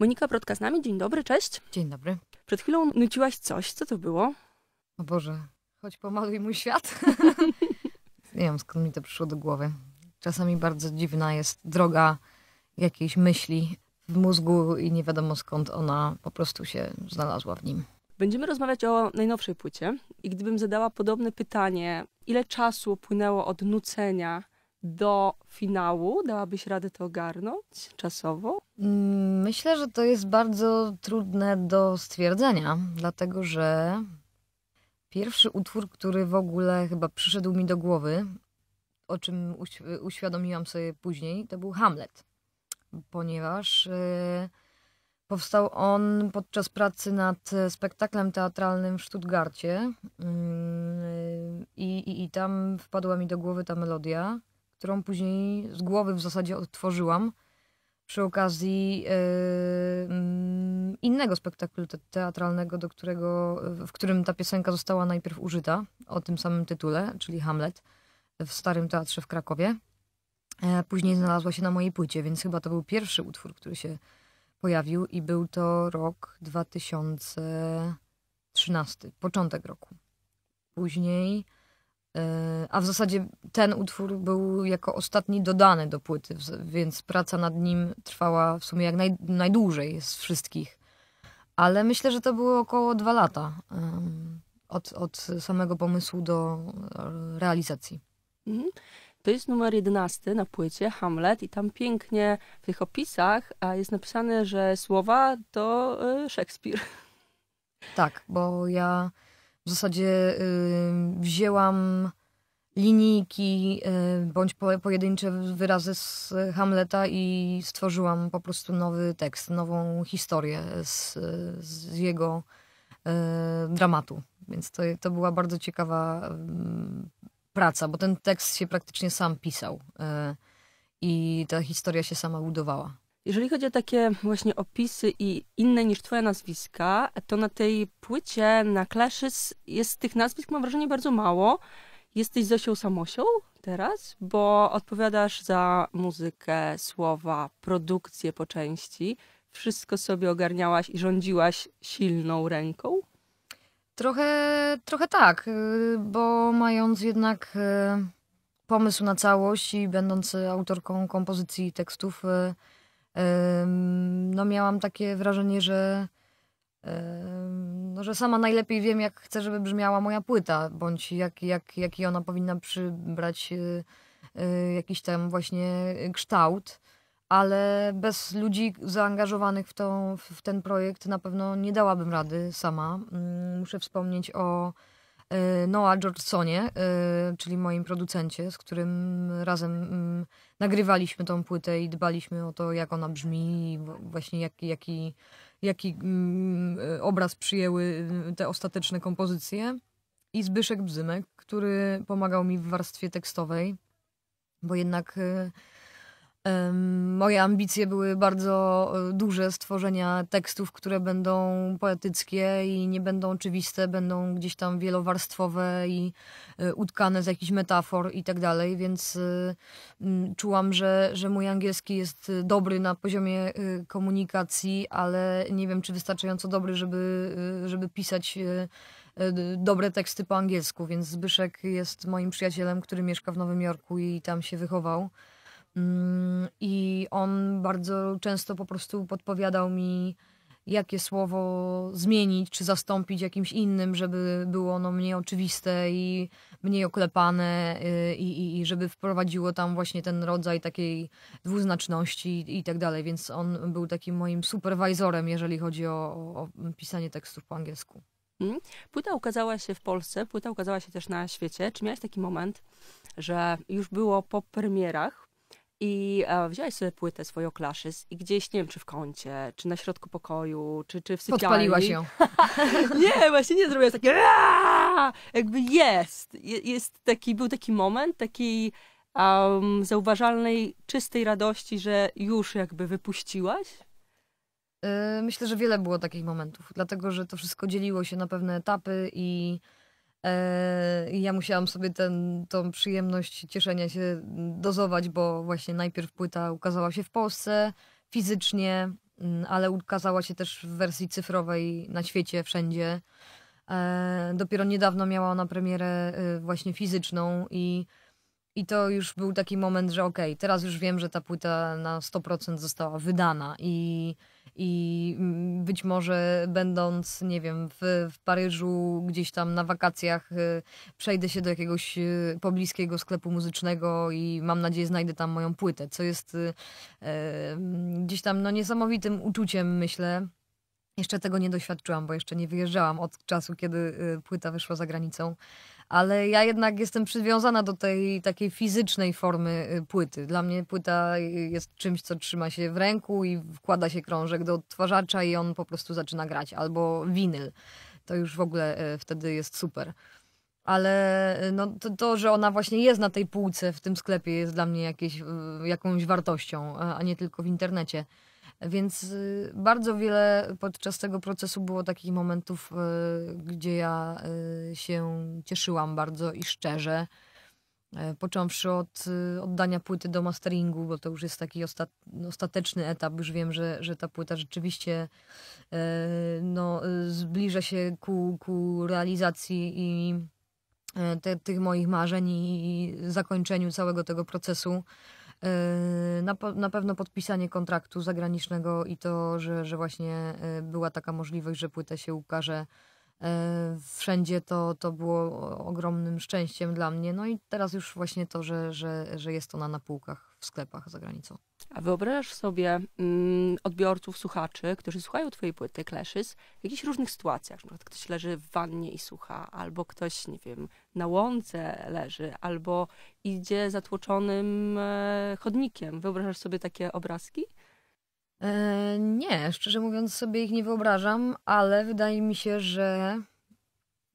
Monika Brodka z nami. Dzień dobry, cześć. Dzień dobry. Przed chwilą nuciłaś coś. Co to było? O Boże, choć pomaluj mój świat. Nie wiem, skąd mi to przyszło do głowy. Czasami bardzo dziwna jest droga jakiejś myśli w mózgu i nie wiadomo skąd ona po prostu się znalazła w nim. Będziemy rozmawiać o najnowszej płycie i gdybym zadała podobne pytanie, ile czasu płynęło od nucenia do finału? Dałabyś radę to ogarnąć czasowo? Mm, myślę, że to jest bardzo trudne do stwierdzenia, dlatego że pierwszy utwór, który w ogóle chyba przyszedł mi do głowy, o czym uświadomiłam sobie później, to był Hamlet, ponieważ. Y, powstał on podczas pracy nad spektaklem teatralnym w Stuttgarcie mm, y, I, i, i, tam wpadła mi do głowy ta melodia którą później z głowy w zasadzie odtworzyłam przy okazji yy, innego spektaklu te teatralnego, do którego, w którym ta piosenka została najpierw użyta, o tym samym tytule, czyli Hamlet, w Starym Teatrze w Krakowie. E, później znalazła się na mojej płycie, więc chyba to był pierwszy utwór, który się pojawił i był to rok 2013, początek roku. Później E, a w zasadzie ten utwór był jako ostatni dodany do płyty, więc praca nad nim trwała w sumie jak naj, najdłużej z wszystkich. Ale myślę, że to było około dwa lata od, od samego pomysłu do e, realizacji. Mhm. To jest numer 11 na płycie Hamlet i tam pięknie w tych opisach jest napisane, że słowa to e, Szekspir. Tak, bo ja w zasadzie y, wzięłam linijki y, bądź pojedyncze wyrazy z Hamleta i stworzyłam po prostu nowy tekst, nową historię z, z jego y, dramatu. Więc to, to była bardzo ciekawa mm, praca, bo ten tekst się praktycznie sam pisał i ta historia się sama budowała. Jeżeli chodzi o takie właśnie opisy i inne niż twoje nazwiska, to na tej płycie, na Clashes jest tych nazwisk, mam wrażenie, bardzo mało. Jesteś Zosią Samosią teraz, bo odpowiadasz za muzykę, słowa, produkcję po części. Wszystko sobie ogarniałaś i rządziłaś silną ręką? Trochę, trochę tak, y, bo mając jednak y, pomysł na całość i będąc autorką kompozycji tekstów, y, no miałam takie wrażenie, że, no, że sama najlepiej wiem, jak chcę, żeby brzmiała moja płyta, bądź jak, jak, jaki ona powinna przybrać y, y, jakiś tam właśnie kształt. Ale bez ludzi zaangażowanych w, tą, w ten projekt na pewno nie dałabym rady sama. Mm, muszę wspomnieć o Y, Noah Georgesonie, y, czyli moim producencie, z którym razem mm, nagrywaliśmy tą płytę i dbaliśmy o to, jak ona brzmi i właśnie jaki, jaki, jaki mm, obraz przyjęły y, te ostateczne kompozycje. I Zbyszek Bzymek, który pomagał mi w warstwie tekstowej, bo jednak Moje ambicje były bardzo e, duże stworzenia tekstów, które będą poetyckie i nie będą oczywiste, będą gdzieś tam wielowarstwowe i e, utkane z jakichś metafor i tak dalej, więc e, czułam, że, że mój angielski jest dobry na poziomie komunikacji, ale nie wiem, czy wystarczająco dobry, żeby, żeby pisać dobre teksty po angielsku, więc Zbyszek jest moim przyjacielem, który mieszka w Nowym Jorku i tam się wychował. Mm, I on bardzo często po prostu podpowiadał mi, jakie słowo zmienić czy zastąpić jakimś innym, żeby było ono mniej oczywiste i mniej oklepane y, i, i, i żeby wprowadziło tam właśnie ten rodzaj takiej dwuznaczności i tak dalej, więc on był takim moim superwajzorem, jeżeli chodzi o, o pisanie tekstów po angielsku. Mhm. Płyta ukazała się w Polsce, płyta ukazała się też na świecie. Czy miałeś taki moment, że już było po premierach, i e, wziąłeś sobie płytę swoją Clashes i gdzieś, nie wiem, czy w kącie, czy na środku pokoju, czy, czy w sypialni. Podpaliłaś ją. nie, właśnie nie zrobiłaś takie jakby jest. jest taki, był taki moment takiej um, zauważalnej, czystej radości, że już jakby wypuściłaś. Y, myślę, że wiele było takich momentów, dlatego że to wszystko dzieliło się na pewne etapy i E, I ja musiałam sobie ten, tą przyjemność cieszenia się dozować, bo właśnie najpierw płyta ukazała się w Polsce fizycznie, mm, ale ukazała się też w wersji cyfrowej na świecie, wszędzie. E, dopiero niedawno miała ona premierę y, właśnie fizyczną i i to już był taki moment, że okej, okay, teraz już wiem, że ta płyta na 100% została wydana i, i być może będąc, nie wiem, w, w Paryżu, gdzieś tam na wakacjach, y, przejdę się do jakiegoś y, pobliskiego sklepu muzycznego i mam nadzieję znajdę tam moją płytę, co jest y, gdzieś tam no, niesamowitym uczuciem, myślę. Jeszcze tego nie doświadczyłam, bo jeszcze nie wyjeżdżałam od czasu, kiedy płyta wyszła za granicą ale ja jednak jestem przywiązana do tej takiej fizycznej formy y, płyty. Dla mnie płyta y, jest czymś, co trzyma się w ręku i wkłada się krążek do odtwarzacza i on po prostu zaczyna grać, albo winyl. To już w ogóle y, wtedy jest super. Ale no, to, to, że ona właśnie jest na tej półce w tym sklepie, jest dla mnie jakieś, jakąś wartością, a nie tylko w internecie. Więc y, bardzo wiele podczas tego procesu było takich momentów, y, gdzie ja y, się cieszyłam bardzo i szczerze. E, począwszy od oddania płyty do masteringu, bo to już jest taki ostateczny etap. Już wiem, że, że ta płyta rzeczywiście e, no, zbliża się ku, ku realizacji i e, te, tych moich marzeń i zakończeniu całego tego procesu. Yy, na, na pewno podpisanie kontraktu zagranicznego i to, że, że właśnie yy, była taka możliwość, że płyta się ukaże yy, wszędzie, to, to było ogromnym szczęściem dla mnie. No i teraz już właśnie to, że, że, że jest ona na półkach w sklepach za granicą. A wyobrażasz sobie mm, odbiorców, słuchaczy, którzy słuchają twojej płyty Clashes w jakichś różnych sytuacjach. Na przykład ktoś leży w wannie i słucha, albo ktoś, nie wiem, na łące leży, albo idzie zatłoczonym e, chodnikiem. Wyobrażasz sobie takie obrazki? E, nie, szczerze mówiąc sobie ich nie wyobrażam, ale wydaje mi się, że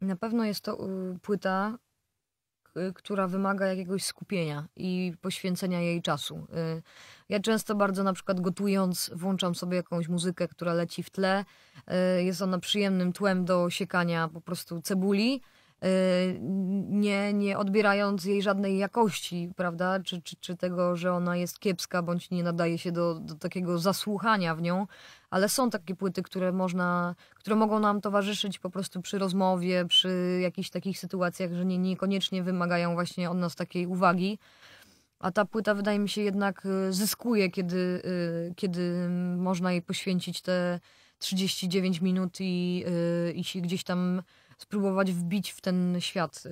na pewno jest to płyta Y, która wymaga jakiegoś skupienia i poświęcenia jej czasu. Y, ja często bardzo na przykład gotując włączam sobie jakąś muzykę, która leci w tle. Y, jest ona przyjemnym tłem do siekania po prostu cebuli Y, nie, nie odbierając jej żadnej jakości, prawda? Czy, czy, czy tego, że ona jest kiepska, bądź nie nadaje się do, do takiego zasłuchania w nią, ale są takie płyty, które można, które mogą nam towarzyszyć po prostu przy rozmowie, przy jakichś takich sytuacjach, że nie, niekoniecznie wymagają właśnie od nas takiej uwagi. A ta płyta wydaje mi się jednak y, zyskuje, kiedy, y, kiedy można jej poświęcić te 39 minut i, i się gdzieś tam spróbować wbić w ten świat, y,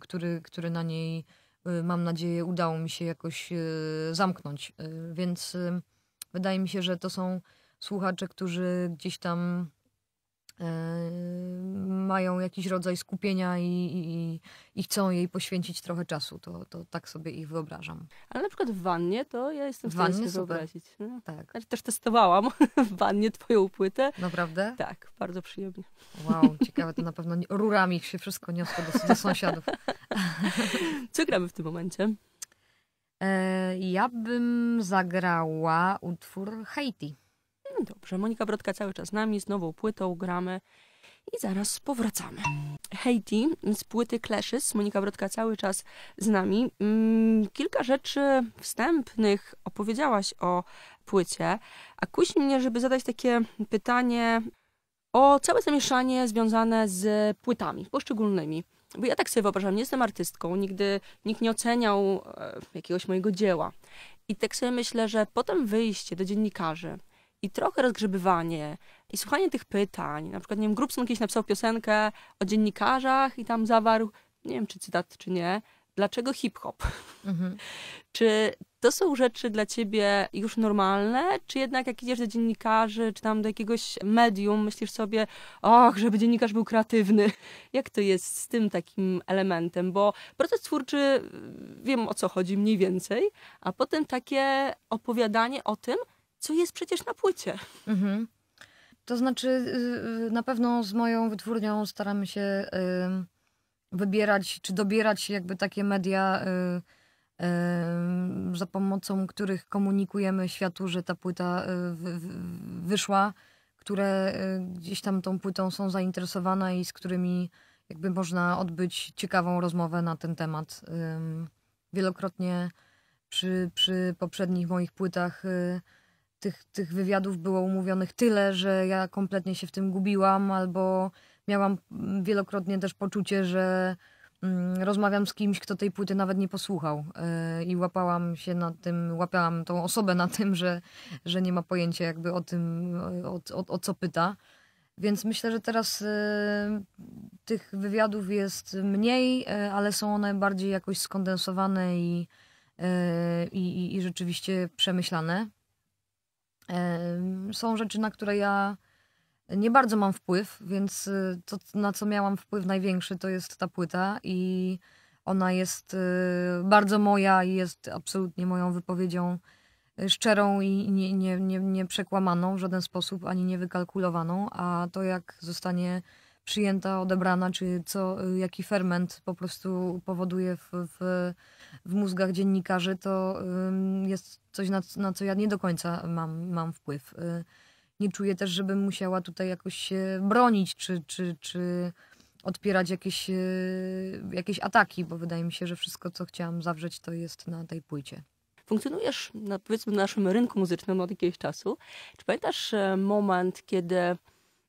który, który na niej, y, mam nadzieję, udało mi się jakoś y, zamknąć. Więc wydaje mi się, że to są słuchacze, którzy gdzieś tam E, mają jakiś rodzaj skupienia i, i, i, chcą jej poświęcić trochę czasu. To, to tak sobie ich wyobrażam. Ale na przykład w wannie to ja jestem w stanie sobie wyobrazić. No. Tak. Znaczy, też testowałam w wannie twoją płytę. Naprawdę? Tak, bardzo przyjemnie. Wow, ciekawe, to na pewno rurami się wszystko niosło do, do sąsiadów. Co gramy w tym momencie? E, ja bym zagrała utwór Haiti. Dobrze, Monika Brodka cały czas z nami, z nową płytą gramy i zaraz powracamy. Heidi z płyty Clashes, Monika Brodka cały czas z nami. Mm, kilka rzeczy wstępnych opowiedziałaś o płycie, a kusi mnie, żeby zadać takie pytanie o całe zamieszanie związane z płytami poszczególnymi. Bo ja tak sobie wyobrażam, nie jestem artystką, nigdy nikt nie oceniał e, jakiegoś mojego dzieła. I tak sobie myślę, że potem wyjście do dziennikarzy, i trochę rozgrzebywanie i słuchanie tych pytań. Na przykład, nie wiem, Grubson kiedyś napisał piosenkę o dziennikarzach i tam zawarł, nie wiem czy cytat, czy nie, dlaczego hip-hop? Mhm. Czy to są rzeczy dla ciebie już normalne, czy jednak jak idziesz do dziennikarzy, czy tam do jakiegoś medium, myślisz sobie, och, żeby dziennikarz był kreatywny. Jak to jest z tym takim elementem? Bo proces twórczy, y, wiem o co chodzi mniej więcej, a potem takie opowiadanie o tym, co jest przecież na płycie. Mhm. To znaczy, y, y, na pewno z moją wytwórnią staramy się y, wybierać czy dobierać jakby takie media, za pomocą których komunikujemy światu, że ta płyta wyszła, które gdzieś tam tą płytą są zainteresowane i z którymi jakby można odbyć ciekawą rozmowę na ten temat. Wielokrotnie przy, przy poprzednich moich płytach tych, tych wywiadów było umówionych tyle, że ja kompletnie się w tym gubiłam, albo miałam mm, wielokrotnie też poczucie, że mm, rozmawiam z kimś, kto tej płyty nawet nie posłuchał y, i łapałam się na tym, łapałam tą osobę na tym, że, że nie ma pojęcia jakby o tym, o, o, o co pyta. Więc myślę, że teraz y, tych wywiadów jest mniej, y, ale są one bardziej jakoś skondensowane i, i, i rzeczywiście przemyślane. Są rzeczy, na które ja nie bardzo mam wpływ, więc y, to, na co miałam wpływ największy, to jest ta płyta i ona jest y, bardzo moja i jest absolutnie moją wypowiedzią y, szczerą i nie, nie, nie, nie przekłamaną w żaden sposób, ani niewykalkulowaną, a to jak zostanie przyjęta, odebrana, czy co, y, jaki ferment po prostu powoduje w, w, w mózgach dziennikarzy, to jest coś, na, na, co ja nie do końca mam, mam wpływ. Y, nie czuję też, żebym musiała tutaj jakoś się bronić, czy, czy, czy odpierać jakieś, y, jakieś ataki, bo wydaje mi się, że wszystko, co chciałam zawrzeć, to jest na tej płycie. Funkcjonujesz na, powiedzmy, na naszym rynku muzycznym od jakiegoś czasu. Czy pamiętasz e, moment, kiedy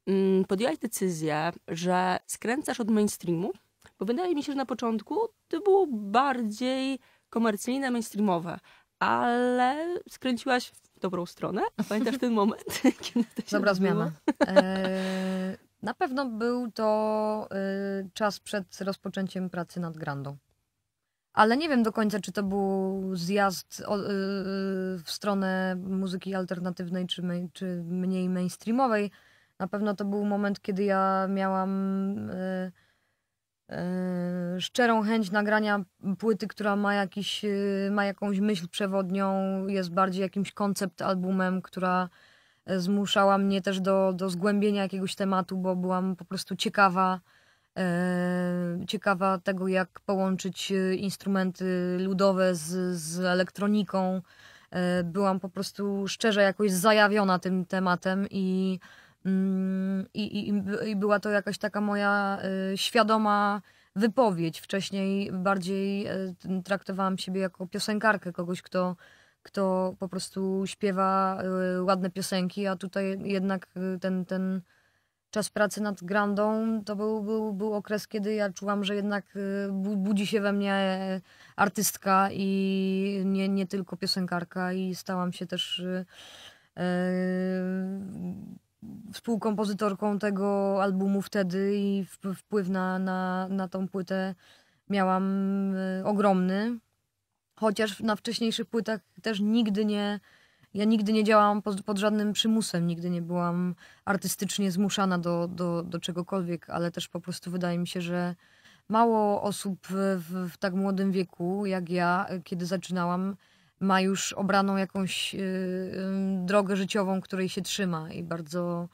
Mm, podjęłaś decyzję, że skręcasz od mainstreamu, bo wydaje mi się, że na początku to było bardziej komercyjne, mainstreamowe, ale skręciłaś w dobrą stronę. A pamiętasz ten moment, kiedy to się Dobra zmiana. Eee, na pewno był to y, czas przed rozpoczęciem pracy nad Grandą. Ale nie wiem do końca, czy to był zjazd o, y, y w stronę muzyki alternatywnej, czy, czy mniej mainstreamowej na pewno to był moment, kiedy ja miałam y, y, szczerą chęć nagrania płyty, która ma, jakiś, y, ma jakąś myśl przewodnią, jest bardziej jakimś koncept albumem, która zmuszała mnie też do, do zgłębienia jakiegoś tematu, bo byłam po prostu ciekawa. Ciekawa tego, jak połączyć instrumenty ludowe z, z elektroniką. Byłam po prostu szczerze jakoś zajawiona tym tematem i Mm, I, i, I, była to jakaś taka moja y, świadoma wypowiedź. Wcześniej bardziej y, traktowałam siebie jako piosenkarkę, kogoś, kto, kto po prostu śpiewa y, ładne piosenki, a tutaj jednak ten, ten czas pracy nad Grandą to był, był, był okres, kiedy ja czułam, że jednak budzi się we mnie artystka i nie, nie tylko piosenkarka i stałam się też. Yy, współkompozytorką tego albumu wtedy i wpływ na, na, na tą płytę miałam e, ogromny. Chociaż na wcześniejszych płytach też nigdy nie, ja nigdy nie działałam pod, pod, żadnym przymusem, nigdy nie byłam artystycznie zmuszana do, do, do czegokolwiek, ale też po prostu wydaje mi się, że mało osób w, w tak młodym wieku jak ja, e, kiedy zaczynałam, ma już obraną jakąś y, y, drogę życiową, której się trzyma i bardzo.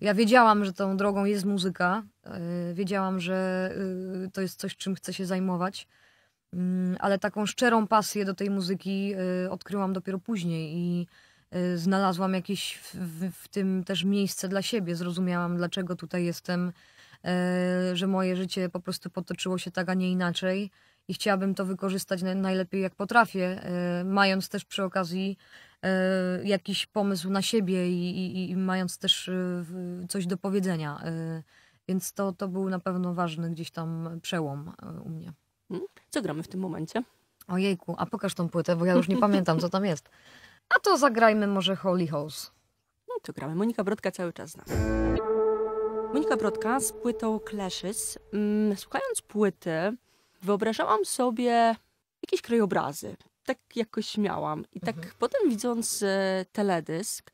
Ja wiedziałam, że tą drogą jest muzyka, y, wiedziałam, że to jest coś, czym chcę się zajmować, mm, ale taką szczerą pasję do tej muzyki odkryłam dopiero później i znalazłam jakieś w, w, w tym też miejsce dla siebie. Zrozumiałam, dlaczego tutaj jestem, że moje życie po prostu potoczyło się tak, a nie inaczej i chciałabym to wykorzystać najlepiej jak potrafię, e, mając też przy okazji e, jakiś pomysł na siebie i, i, i mając też e, coś do powiedzenia. Więc to, to był na pewno ważny gdzieś tam przełom u mnie. Mm. Co gramy w tym momencie? Ojejku, a pokaż tą płytę, bo ja już nie pamiętam, co tam jest. A to zagrajmy może Holy House. No to gramy. Monika Brodka cały czas z nas. Monika Brodka z płytą Clashes. Mm, słuchając płyty, wyobrażałam sobie jakieś krajobrazy. Tak jakoś miałam. I tak mhm. potem widząc e, teledysk,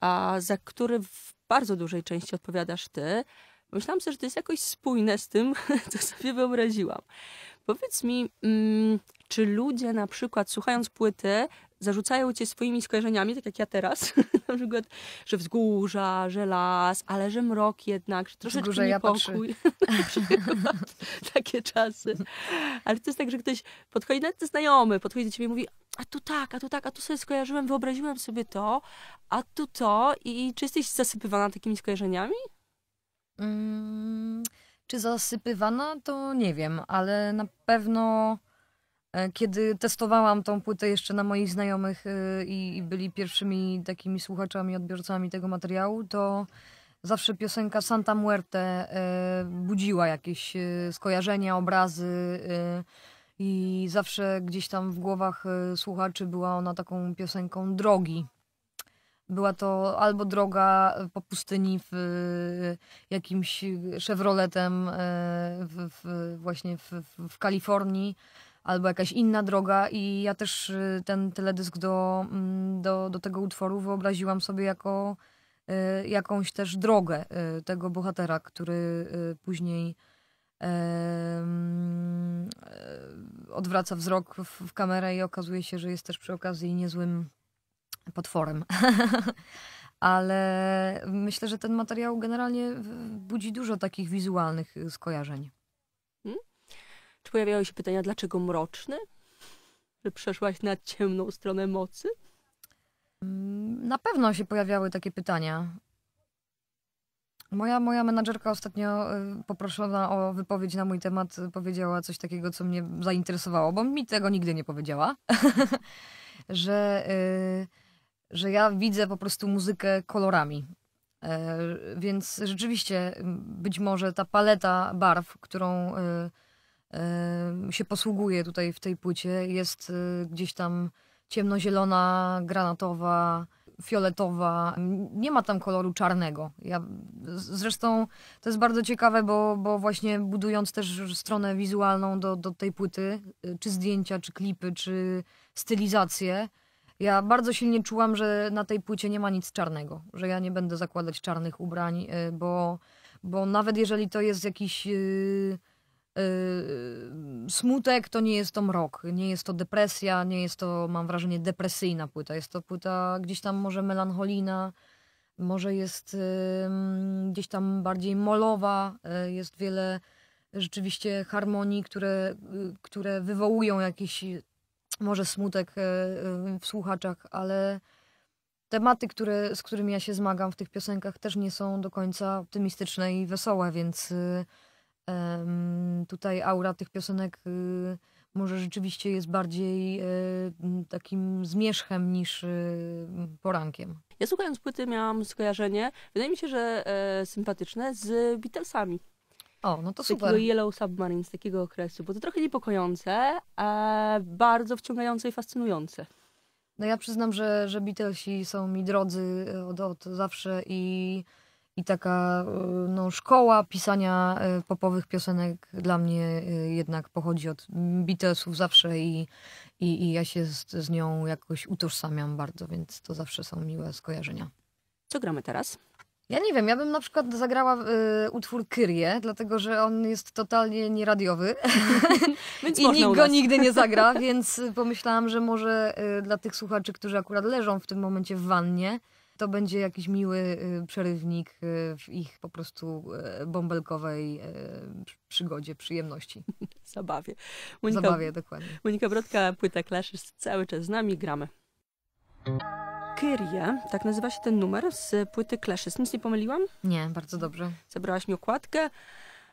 a za który w bardzo dużej części odpowiadasz ty, myślałam sobie, że to jest jakoś spójne z tym, co sobie wyobraziłam. Powiedz mi, mm, czy ludzie na przykład słuchając płyty zarzucają cię swoimi skojarzeniami, tak jak ja teraz, na przykład, że wzgórza, że las, ale że mrok jednak, że troszeczkę Wzgórze niepokój. Ja takie czasy. Ale to jest tak, że ktoś podchodzi, nawet znajomy, podchodzi do ciebie i mówi, a tu tak, a tu tak, a tu sobie skojarzyłem, wyobraziłem sobie to, a tu to. I czy jesteś zasypywana takimi skojarzeniami? Mm, czy zasypywana, to nie wiem, ale na pewno E, kiedy testowałam tą płytę jeszcze na moich znajomych e, i, byli pierwszymi takimi słuchaczami, odbiorcami tego materiału, to zawsze piosenka Santa Muerte e, budziła jakieś skojarzenia, obrazy. I zawsze gdzieś tam w głowach słuchaczy była ona taką piosenką drogi. Była to albo droga po pustyni w jakimś Chevroletem w, w właśnie w, w Kalifornii, albo jakaś inna droga i ja też y, ten teledysk do, mm, do, do tego utworu wyobraziłam sobie jako y, jakąś też drogę y, tego bohatera, który później odwraca wzrok w, kamerę i okazuje się, że jest też przy okazji niezłym potworem. Ale myślę, że ten materiał generalnie budzi dużo takich wizualnych skojarzeń. Hmm? Czy pojawiały się pytania, dlaczego mroczny? Że przeszłaś na ciemną stronę mocy? Mm, na pewno się pojawiały takie pytania. Moja, moja menadżerka ostatnio y, poproszona o wypowiedź na mój temat y, powiedziała coś takiego, co mnie zainteresowało, bo mi tego nigdy nie powiedziała, że, y, że ja widzę po prostu muzykę kolorami. E, więc rzeczywiście być może ta paleta barw, którą się posługuje tutaj w tej płycie. Jest y, gdzieś tam ciemnozielona, granatowa, fioletowa. Nie ma tam koloru czarnego. Ja, zresztą to jest bardzo ciekawe, bo, bo właśnie budując też stronę wizualną do, do tej płyty, y, czy zdjęcia, czy klipy, czy stylizacje, ja bardzo silnie czułam, że na tej płycie nie ma nic czarnego, że ja nie będę zakładać czarnych ubrań, y, bo, bo nawet jeżeli to jest jakiś. Yy, Y, smutek to nie jest to mrok, nie jest to depresja, nie jest to, mam wrażenie, depresyjna płyta. Jest to płyta gdzieś tam może melancholijna, może jest y, gdzieś tam bardziej molowa, y, jest wiele rzeczywiście harmonii, które, które wywołują jakiś może smutek w słuchaczach, ale tematy, które, z którymi ja się zmagam w tych piosenkach też nie są do końca optymistyczne i wesołe, więc Tutaj aura tych piosenek y, może rzeczywiście jest bardziej e, takim zmierzchem niż y, porankiem. Ja słuchając płyty miałam skojarzenie, wydaje mi się, że e, sympatyczne, z Beatlesami. O, no to super. Takiego Yellow Submarine z takiego okresu, bo to trochę niepokojące, a bardzo wciągające i fascynujące. No ja przyznam, że, że Beatlesi są mi drodzy od, od zawsze i i taka y, no, szkoła pisania y, popowych piosenek dla mnie y, jednak pochodzi od Beatlesów zawsze i, i, i ja się z, z nią jakoś utożsamiam bardzo, więc to zawsze są miłe skojarzenia. Co gramy teraz? Ja nie wiem, ja bym na przykład zagrała y, utwór Kyrie, dlatego że on jest totalnie nieradiowy i nikt go nigdy nie zagra, więc pomyślałam, że może y, dla tych słuchaczy, którzy akurat leżą w tym momencie w wannie, to będzie jakiś miły y, przerywnik y, w ich po prostu y, bąbelkowej przygodzie, przyjemności. Zabawie. Monika, Zabawie, dokładnie. Monika Brodka, płyta Clash jest cały czas z nami, gramy. Kyrie, tak nazywa się ten numer z płyty Clashes. Nic nie pomyliłam? Nie, bardzo dobrze. Zebrałaś mi okładkę,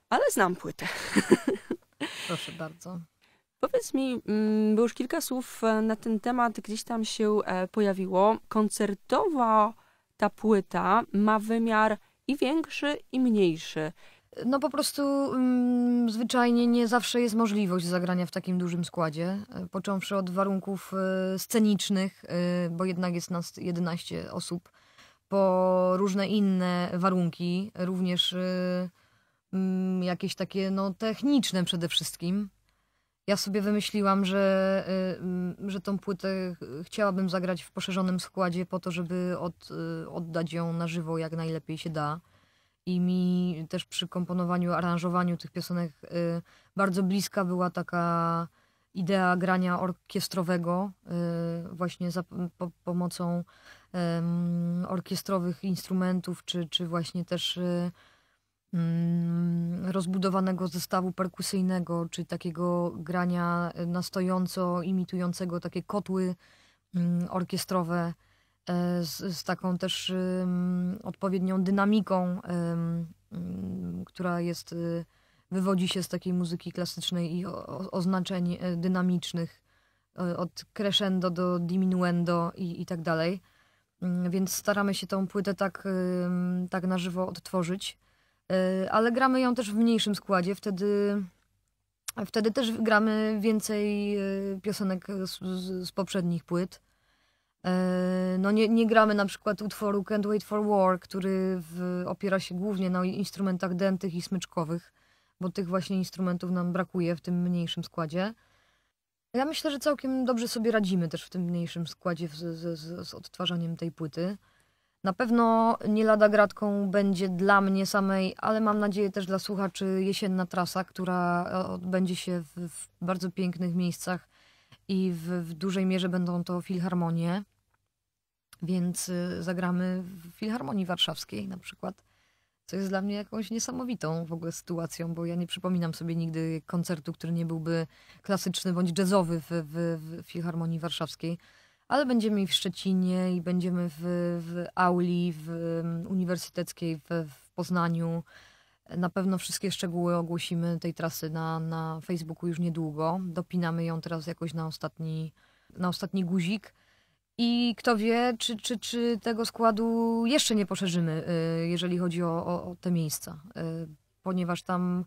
ale znam płytę. Proszę bardzo. Powiedz mi, mm, bo już kilka słów e, na ten temat gdzieś tam się e, pojawiło. Koncertowa ta płyta ma wymiar i większy, i mniejszy. No po prostu mm, zwyczajnie nie zawsze jest możliwość zagrania w takim dużym składzie, e, począwszy od warunków y, scenicznych, y, bo jednak jest nas 11 osób, po różne inne warunki, również y, jakieś takie no, techniczne przede wszystkim ja sobie wymyśliłam, że, y, że tą płytę chciałabym zagrać w poszerzonym składzie po to, żeby od, y, oddać ją na żywo jak najlepiej się da. I mi też przy komponowaniu, aranżowaniu tych piosenek y, bardzo bliska była taka idea grania orkiestrowego właśnie za po pomocą orkiestrowych instrumentów, czy, czy właśnie też Mm, rozbudowanego zestawu perkusyjnego, czy takiego grania na stojąco, imitującego takie kotły mm, orkiestrowe e, z, z taką też odpowiednią dynamiką, mm, która jest y, wywodzi się z takiej muzyki klasycznej i oznaczeń e, dynamicznych e, od crescendo do diminuendo i, i tak dalej. Więc staramy się tą płytę tak, tak na żywo odtworzyć. Y, ale gramy ją też w mniejszym składzie, wtedy, wtedy też gramy więcej y, piosenek z, z poprzednich płyt. Y, no nie, nie gramy na przykład utworu Can't Wait for War, który w, opiera się głównie na instrumentach dętych i smyczkowych, bo tych właśnie instrumentów nam brakuje w tym mniejszym składzie. Ja myślę, że całkiem dobrze sobie radzimy też w tym mniejszym składzie z, z, z odtwarzaniem tej płyty. Na pewno nie lada gratką będzie dla mnie samej, ale mam nadzieję też dla słuchaczy jesienna trasa, która e, odbędzie się w, w bardzo pięknych miejscach i w, w dużej mierze będą to filharmonie. Więc y, zagramy w Filharmonii Warszawskiej na przykład, co jest dla mnie jakąś niesamowitą w ogóle sytuacją, bo ja nie przypominam sobie nigdy koncertu, który nie byłby klasyczny bądź jazzowy w, w, w Filharmonii Warszawskiej ale będziemy i w Szczecinie, i będziemy w, w auli w mm, uniwersyteckiej w, w Poznaniu. Na pewno wszystkie szczegóły ogłosimy tej trasy na, na Facebooku już niedługo. Dopinamy ją teraz jakoś na ostatni, na ostatni guzik. I kto wie, czy, czy, czy tego składu jeszcze nie poszerzymy, y, jeżeli chodzi o, o, o te miejsca, y, ponieważ tam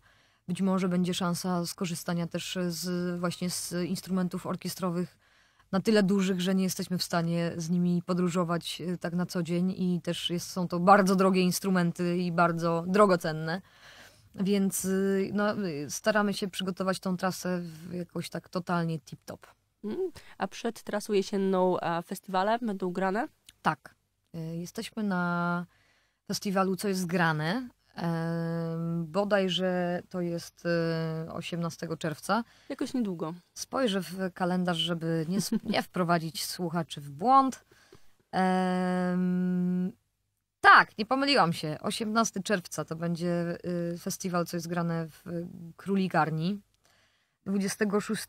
być może będzie szansa skorzystania też z, właśnie z instrumentów orkiestrowych na tyle dużych, że nie jesteśmy w stanie z nimi podróżować y, tak na co dzień i też jest, są to bardzo drogie instrumenty i bardzo drogocenne. Więc y, no, y, staramy się przygotować tą trasę jakoś tak totalnie tip-top. Mm, a przed trasą jesienną festiwale będą grane? Tak. Jesteśmy na festiwalu Co jest grane, Bodajże to jest 18 y, czerwca. Jakoś niedługo. Spojrzę w kalendarz, żeby nie, nie wprowadzić słuchaczy w błąd. Ehm, tak, nie pomyliłam się. 18 czerwca to będzie y, festiwal, co jest grane w y, Króligarni. 26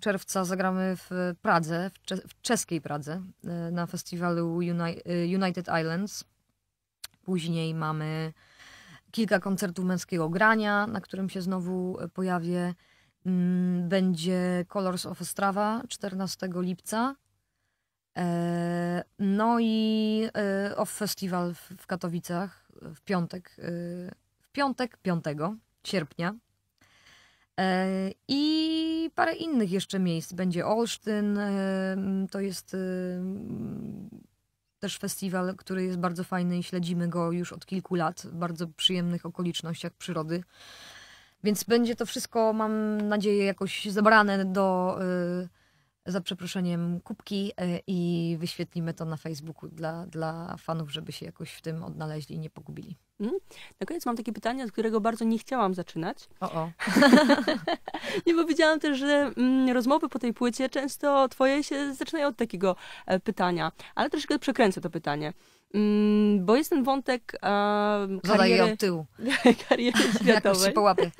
czerwca zagramy w Pradze, w, cze w czeskiej Pradze, na festiwalu United Islands. Później mamy kilka koncertów męskiego grania, na którym się znowu e, pojawię. Mm, będzie Colors of Ostrawa 14 lipca. E, no i e, Off Festival w Katowicach w piątek, w piątek 5 sierpnia. I parę innych jeszcze miejsc. Będzie Olsztyn, to jest też festiwal, który jest bardzo fajny i śledzimy go już od kilku lat w bardzo przyjemnych okolicznościach przyrody. Więc będzie to wszystko, mam nadzieję, jakoś zebrane do, y, za przeproszeniem, kubki y, i wyświetlimy to na Facebooku dla, dla fanów, żeby się jakoś w tym odnaleźli i nie pogubili. Mm. Na koniec mam takie pytanie, od którego bardzo nie chciałam zaczynać. O, -o. nie, bo widziałam też, że mm, rozmowy po tej płycie często twoje się zaczynają od takiego e, pytania, ale troszkę przekręcę to pytanie. Mm, bo jest ten wątek e, kariery, od tyłu. kariery światowej. Jakoś się połapie.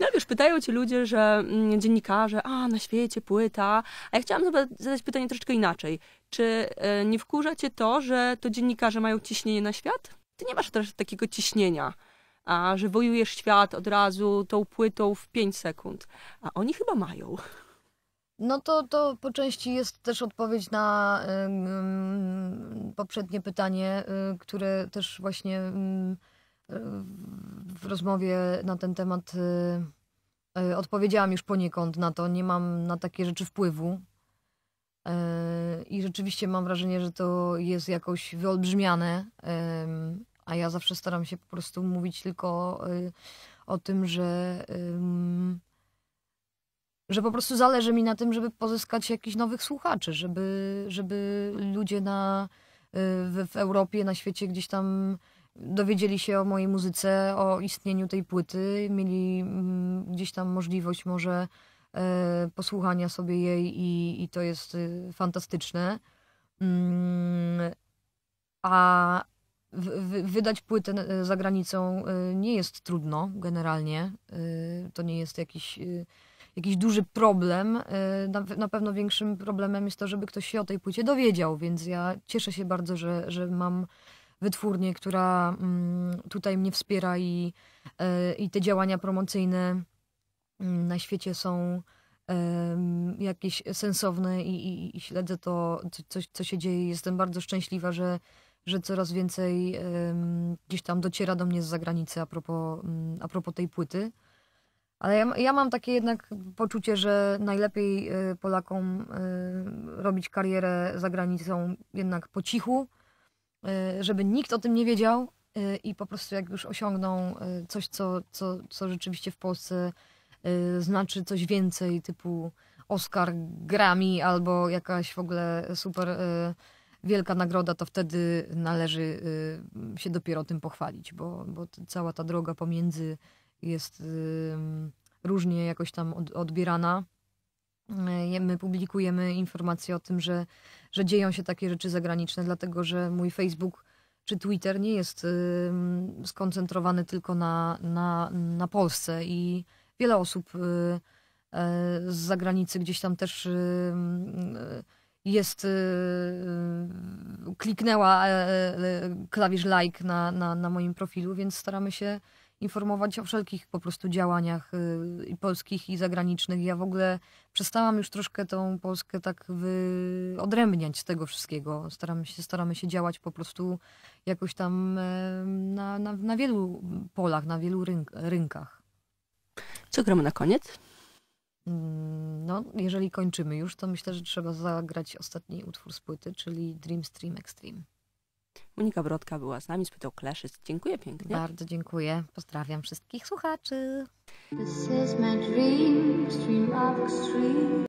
no wiesz, pytają ci ludzie, że dziennikarze, a na świecie płyta. A ja chciałam zadać pytanie troszeczkę inaczej. Czy e, nie wkurza cię to, że to dziennikarze mają ciśnienie na świat? ty nie masz też takiego ciśnienia, a że wojujesz świat od razu tą płytą w 5 sekund. A oni chyba mają. No to, to po części jest też odpowiedź na poprzednie pytanie, y, które też właśnie w rozmowie na ten temat y, y, odpowiedziałam już poniekąd na to. Nie mam na takie rzeczy wpływu. E, I rzeczywiście mam wrażenie, że to jest jakoś wyolbrzymiane a ja zawsze staram się po prostu mówić tylko y, o tym, że, że po prostu zależy mi na tym, żeby pozyskać jakichś nowych słuchaczy, żeby, żeby ludzie na, y, w, w Europie, na świecie gdzieś tam dowiedzieli się o mojej muzyce, o istnieniu tej płyty, mieli mm, gdzieś tam możliwość może e, posłuchania sobie jej i, i to jest y, fantastyczne. Mm, a, wydać płytę e, za granicą e, nie jest trudno generalnie. E, to nie jest jakiś, jakiś duży problem. Na pewno większym problemem jest to, żeby ktoś się o tej płycie dowiedział, więc ja cieszę się bardzo, że, że mam wytwórnię, która mm, tutaj mnie wspiera i, i te działania promocyjne mm, na świecie są jakieś sensowne i, i, i śledzę to, co, co się dzieje. Jestem bardzo szczęśliwa, że że coraz więcej gdzieś tam dociera do mnie z zagranicy a propos, mm, a propos tej płyty. Ale ja, ja mam takie jednak poczucie, że najlepiej e, Polakom e, robić karierę za granicą jednak po cichu, e, żeby nikt o tym nie wiedział i po prostu jak już osiągną coś, co, co, co rzeczywiście w Polsce znaczy coś więcej, typu Oscar, Grammy albo jakaś w ogóle super wielka nagroda, to wtedy należy y, się dopiero tym pochwalić, bo, bo cała ta droga pomiędzy jest y, różnie jakoś tam odbierana. Y, my publikujemy informacje o tym, że, że dzieją się takie rzeczy zagraniczne, dlatego że mój Facebook czy Twitter nie jest skoncentrowany tylko na, na, na Polsce i wiele osób z zagranicy gdzieś tam też jest, y, y, kliknęła e, e, klawisz like na, na, na moim profilu, więc staramy się informować o wszelkich po prostu działaniach y, i polskich i zagranicznych. Ja w ogóle przestałam już troszkę tą Polskę tak wy... odrębniać z tego wszystkiego. Staramy się, staramy się działać po prostu jakoś tam e, na, na, na wielu polach, na wielu rynk, rynkach. Co gramy na koniec? Mm, no, jeżeli kończymy już, to myślę, że trzeba zagrać ostatni utwór z płyty, czyli Dream Stream Extreme. Monika Brodka była z nami, spytał Kleszyc. Dziękuję pięknie. Bardzo dziękuję. Pozdrawiam wszystkich słuchaczy.